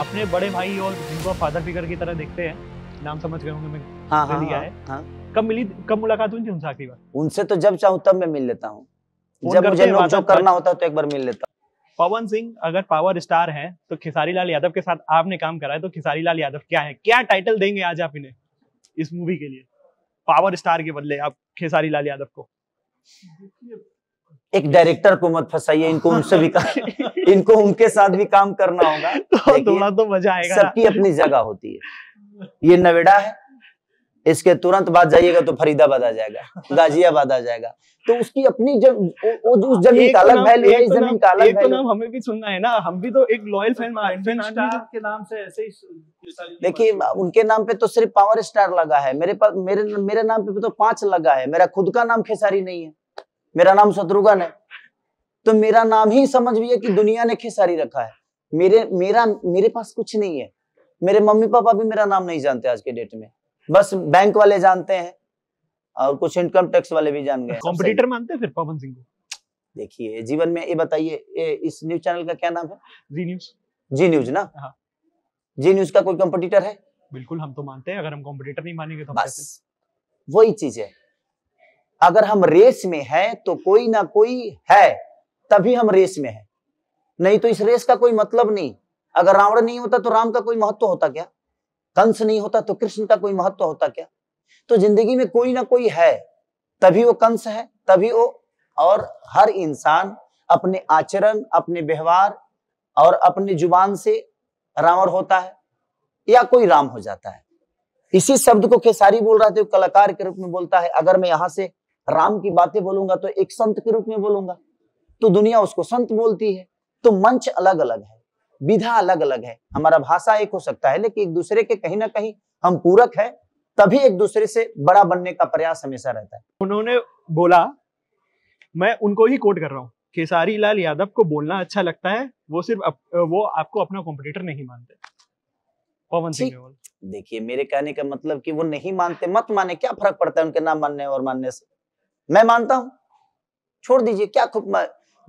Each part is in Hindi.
अपने बड़े भाई और जिनको फादर फिगर की तरह देखते हैं नाम समझ गए होंगे मैं हाँ, हाँ, हाँ, है हाँ. कब मिली कब मुलाकात हुई थी उनसे आखिरी बार उनसे तो जब चाहूँ तब मैं मिल लेता हूँ जब मुझे नोकझोंक करना होता है तो एक बार मिल लेता पवन सिंह अगर पावर स्टार है तो खिसारी लाल यादव के साथ आपने काम करा है तो खिसारी लाल यादव क्या है क्या टाइटल देंगे आज आप इन्हें इस मूवी के लिए पावर स्टार के बदले आप खेसारी लाल यादव को एक डायरेक्टर को मत फंसाइए इनको उनसे भी कहा इनको उनके साथ भी काम करना होगा तो थोड़ा तो मजा आएगा सबकी अपनी जगह होती है ये नवेडा है इसके तुरंत बाद जाइएगा तो फरीदाबाद आ जाएगा गाजियाबाद आ जाएगा तो उसकी अपनी जब वो उस जमीन का अलग वैल्यू है इस जमीन का अलग वैल्यू तो है हमें भी सुनना है ना हम भी तो एक लॉयल फैन फैन के नाम से ऐसे ही देखिए उनके नाम पे तो सिर्फ पावर स्टार लगा है मेरे पास मेरे मेरे नाम पे तो पांच लगा है मेरा खुद का नाम खेसारी नहीं है मेरा नाम शत्रुघ्न है तो मेरा नाम ही समझ है कि दुनिया ने खेसारी रखा है मेरे मेरा मेरे पास कुछ नहीं है मेरे मम्मी पापा भी मेरा नाम नहीं जानते आज के डेट में बस बैंक वाले जानते हैं और कुछ इनकम टैक्स वाले भी जान गए कॉम्पिटिटर मानते हैं फिर पवन सिंह को देखिए जीवन में ये बताइए इस न्यूज चैनल का क्या नाम है जी न्यूज जी न्यूज ना हाँ। जी न्यूज का कोई कॉम्पिटिटर है बिल्कुल हम तो मानते हैं अगर हम कॉम्पिटिटर नहीं मानेंगे तो बस वही चीज है अगर हम रेस में हैं तो कोई ना कोई है तभी हम रेस में है नहीं तो इस रेस का कोई मतलब नहीं अगर रावण नहीं होता तो राम का कोई महत्व होता क्या कंस नहीं होता तो कृष्ण का कोई महत्व होता क्या तो जिंदगी में कोई ना कोई है तभी वो कंस है तभी वो और हर इंसान अपने आचरण अपने व्यवहार और अपने जुबान से रावण होता है या कोई राम हो जाता है इसी शब्द को खेसारी बोल रहा थे कलाकार के रूप में बोलता है अगर मैं यहां से राम की बातें बोलूंगा तो एक संत के रूप में बोलूंगा तो दुनिया उसको संत बोलती है तो मंच अलग अलग है विधा अलग अलग है हमारा भाषा एक हो सकता है लेकिन एक दूसरे के कहीं ना कहीं हम पूरक है तभी एक दूसरे से बड़ा बनने का प्रयास हमेशा रहता है उन्होंने बोला मैं उनको ही कोट कर रहा हूँ खेसारी लाल यादव को बोलना अच्छा लगता है वो सिर्फ अप, वो आपको अपना कॉम्पिटिटर नहीं मानते पवन सिंह देखिए मेरे कहने का मतलब कि वो नहीं मानते मत माने क्या फर्क पड़ता है उनके नाम मानने और मानने से मैं मानता हूँ छोड़ दीजिए क्या खूब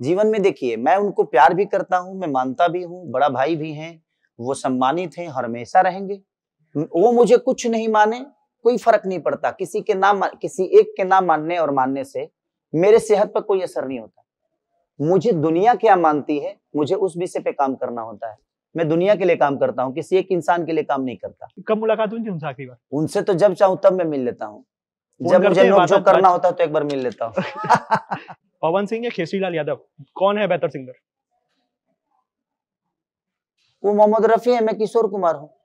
जीवन में देखिए मैं उनको प्यार भी करता हूँ मैं मानता भी हूँ बड़ा भाई भी हैं वो सम्मानित हैं हमेशा रहेंगे वो मुझे कुछ नहीं माने कोई फर्क नहीं पड़ता किसी के नाम किसी एक के नाम मानने और मानने से मेरे सेहत पर कोई असर नहीं होता मुझे दुनिया क्या मानती है मुझे उस विषय पे काम करना होता है मैं दुनिया के लिए काम करता हूँ किसी एक इंसान के लिए काम नहीं करता कब मुलाकात हुई उनसे आखिरी बार उनसे तो जब चाहूँ तब मैं मिल लेता हूँ जब मुझे जो करना होता है तो एक बार मिल लेता हूँ पवन सिंह या खेसरीलाल यादव कौन है बेहतर सिंगर वो मोहम्मद रफी है मैं किशोर कुमार हूँ